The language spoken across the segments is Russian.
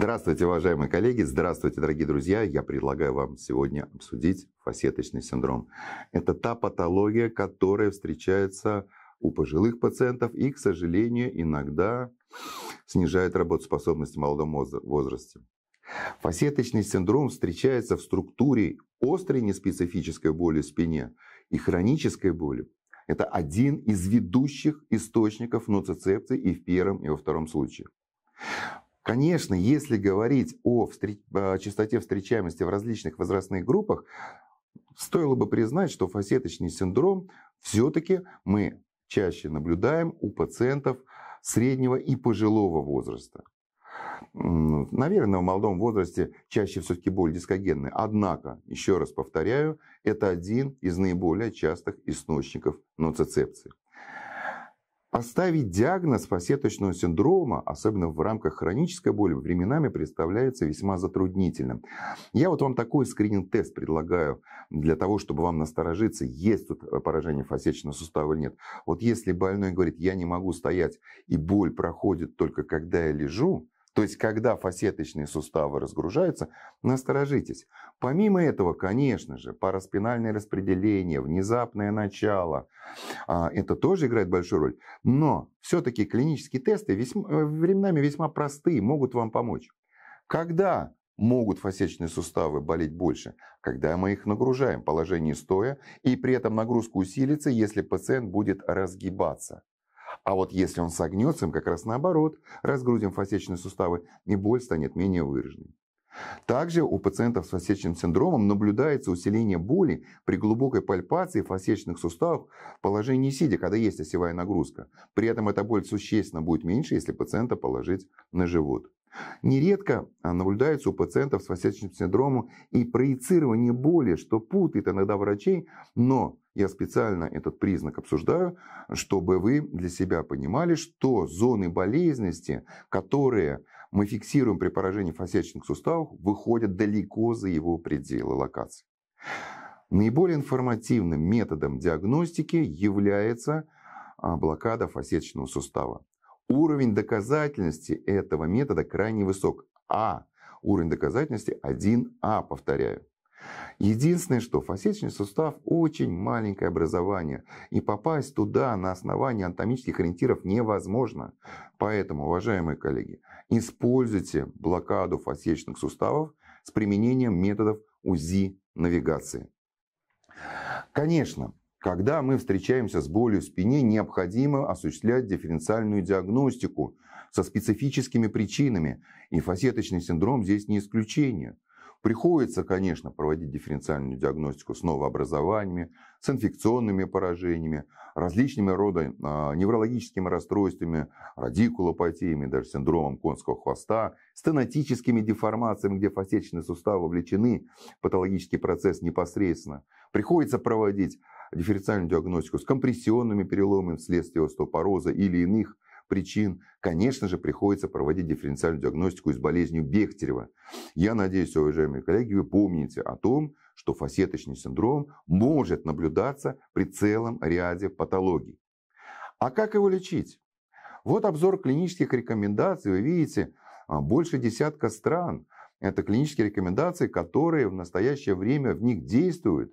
Здравствуйте, уважаемые коллеги, здравствуйте, дорогие друзья. Я предлагаю вам сегодня обсудить фасеточный синдром. Это та патология, которая встречается у пожилых пациентов и, к сожалению, иногда снижает работоспособность в молодом возрасте. Фасеточный синдром встречается в структуре острой неспецифической боли в спине и хронической боли. Это один из ведущих источников нуцицепции и в первом, и во втором случае. Конечно, если говорить о встреч... частоте встречаемости в различных возрастных группах, стоило бы признать, что фасеточный синдром все-таки мы чаще наблюдаем у пациентов среднего и пожилого возраста. Наверное, в молодом возрасте чаще все-таки боль дискогенная. Однако, еще раз повторяю, это один из наиболее частых источников ноцицепции. Поставить диагноз фасеточного синдрома, особенно в рамках хронической боли, временами представляется весьма затруднительным. Я вот вам такой скрининг-тест предлагаю для того, чтобы вам насторожиться, есть тут э, поражение фасеточного сустава или нет. Вот если больной говорит, я не могу стоять, и боль проходит только когда я лежу, то есть, когда фасеточные суставы разгружаются, насторожитесь. Помимо этого, конечно же, параспинальное распределение, внезапное начало, а, это тоже играет большую роль. Но все-таки клинические тесты весьма, э, временами весьма простые, могут вам помочь. Когда могут фасечные суставы болеть больше, когда мы их нагружаем положение стоя, и при этом нагрузка усилится, если пациент будет разгибаться. А вот если он согнется, им как раз наоборот разгрузим фасечные суставы, и боль станет менее выраженной. Также у пациентов с фасечным синдромом наблюдается усиление боли при глубокой пальпации фасечных суставов в положении сидя, когда есть осевая нагрузка. При этом эта боль существенно будет меньше, если пациента положить на живот. Нередко а, наблюдается у пациентов с восячным синдромом и проецирование боли, что путает иногда врачей, но я специально этот признак обсуждаю, чтобы вы для себя понимали, что зоны болезненности, которые мы фиксируем при поражении фасечных суставов, выходят далеко за его пределы локации. Наиболее информативным методом диагностики является а, блокада фасечного сустава. Уровень доказательности этого метода крайне высок. А. Уровень доказательности 1А, повторяю. Единственное, что фасеточный сустав очень маленькое образование, и попасть туда на основании анатомических ориентиров невозможно. Поэтому, уважаемые коллеги, используйте блокаду фасеточных суставов с применением методов УЗИ-навигации. Конечно, когда мы встречаемся с болью в спине, необходимо осуществлять дифференциальную диагностику со специфическими причинами, и фасеточный синдром здесь не исключение. Приходится, конечно, проводить дифференциальную диагностику с новообразованиями, с инфекционными поражениями, различными родами а, неврологическими расстройствами, радикулопатиями, даже синдромом конского хвоста, стенотическими деформациями, где фасеточные суставы вовлечены в патологический процесс непосредственно. Приходится проводить дифференциальную диагностику с компрессионными переломами вследствие остеопороза или иных причин, конечно же, приходится проводить дифференциальную диагностику с болезнью Бехтерева. Я надеюсь, уважаемые коллеги, вы помните о том, что фасеточный синдром может наблюдаться при целом ряде патологий. А как его лечить? Вот обзор клинических рекомендаций. Вы видите, а, больше десятка стран. Это клинические рекомендации, которые в настоящее время в них действуют.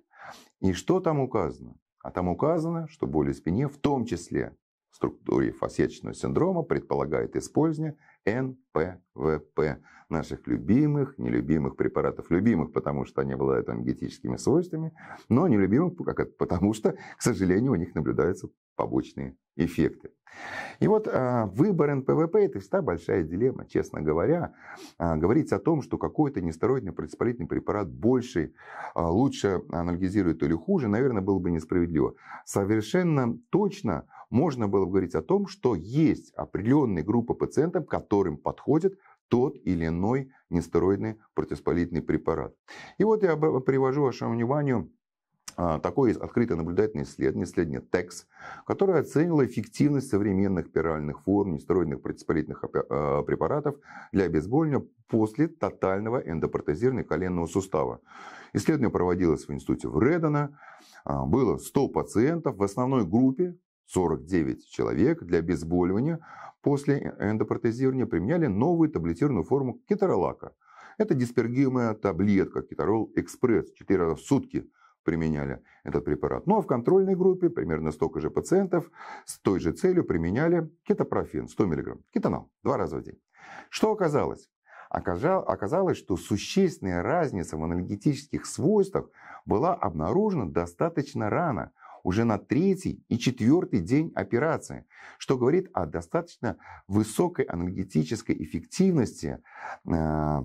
И что там указано? А там указано, что боли в спине, в том числе в структуре фасеточного синдрома, предполагает использование N ПВП наших любимых, нелюбимых препаратов. Любимых, потому что они обладают ангетическими свойствами, но нелюбимых, потому что, к сожалению, у них наблюдаются побочные эффекты. И вот а, выбор НПВП – это всегда большая дилемма, честно говоря. А, говорить о том, что какой-то нестероидный противоспалительный препарат больше, а, лучше анальгизирует или хуже, наверное, было бы несправедливо. Совершенно точно можно было бы говорить о том, что есть определенные группы пациентов, которым подходит подходит тот или иной нестероидный противоспалительный препарат. И вот я привожу вашему вниманию а, такое открытое наблюдательное исследование, исследование ТЭКС, которое оценило эффективность современных пиральных форм нестероидных противоспалительных а, препаратов для обезболивания после тотального эндопротезирования коленного сустава. Исследование проводилось в институте Вредена. А, было 100 пациентов. В основной группе 49 человек для обезболивания после эндопротезирования применяли новую таблетированную форму кетеролака. Это диспергируемая таблетка кетерол экспресс 4 раза в сутки применяли этот препарат. Ну а в контрольной группе примерно столько же пациентов с той же целью применяли кетопрофен 100 мг, кетонал 2 раза в день. Что оказалось? Оказалось, что существенная разница в анальгетических свойствах была обнаружена достаточно рано – уже на третий и четвертый день операции, что говорит о достаточно высокой анальгетической эффективности э,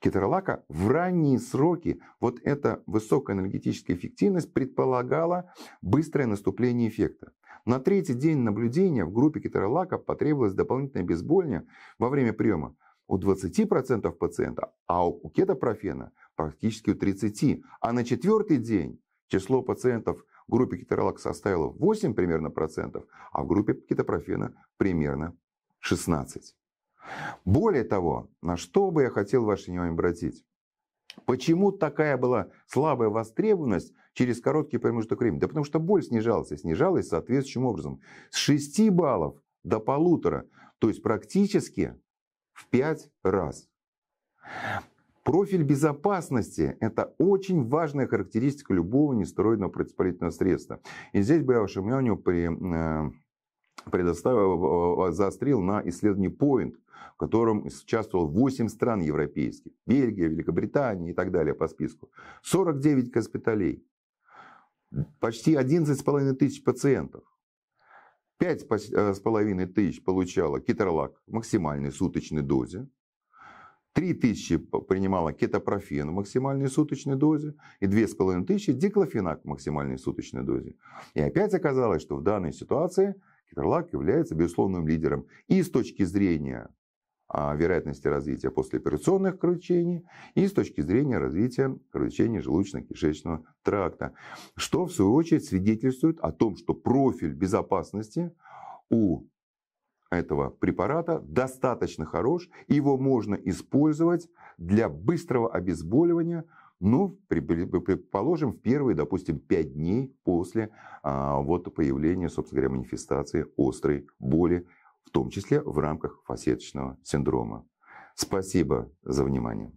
кетерлака в ранние сроки. Вот эта высокая энергетическая эффективность предполагала быстрое наступление эффекта. На третий день наблюдения в группе кетерлака потребовалось дополнительное обезболивание во время приема у 20% пациентов, а у кетопрофена практически у 30%. А на четвертый день число пациентов в группе китаралак составила 8 примерно процентов, а в группе китопрофена примерно 16. Более того, на что бы я хотел ваше внимание обратить? Почему такая была слабая востребованность через короткий промежуток времени? Да потому что боль снижалась, и снижалась соответствующим образом. С 6 баллов до полутора, то есть практически в 5 раз. Профиль безопасности – это очень важная характеристика любого нестероидного противоспалительного средства. И здесь бы я вашему вниманию при, э, предоставил, э, э, заострил на исследовании POINT, в котором участвовало 8 стран европейских. Бельгия, Великобритания и так далее по списку. 49 госпиталей. Почти 11,5 тысяч пациентов. 5,5 тысяч получало китерлак в максимальной суточной дозе. 3000 принимала кетопрофен в максимальной суточной дозе и 2500 диклофенак в максимальной суточной дозе. И опять оказалось, что в данной ситуации кетерлак является безусловным лидером и с точки зрения а, вероятности развития послеоперационных кровотечений и с точки зрения развития кровотечений желудочно-кишечного тракта, что в свою очередь свидетельствует о том, что профиль безопасности у этого препарата достаточно хорош, его можно использовать для быстрого обезболивания, ну, предположим, в первые, допустим, 5 дней после а, вот появления, собственно говоря, манифестации острой боли, в том числе в рамках фасеточного синдрома. Спасибо за внимание.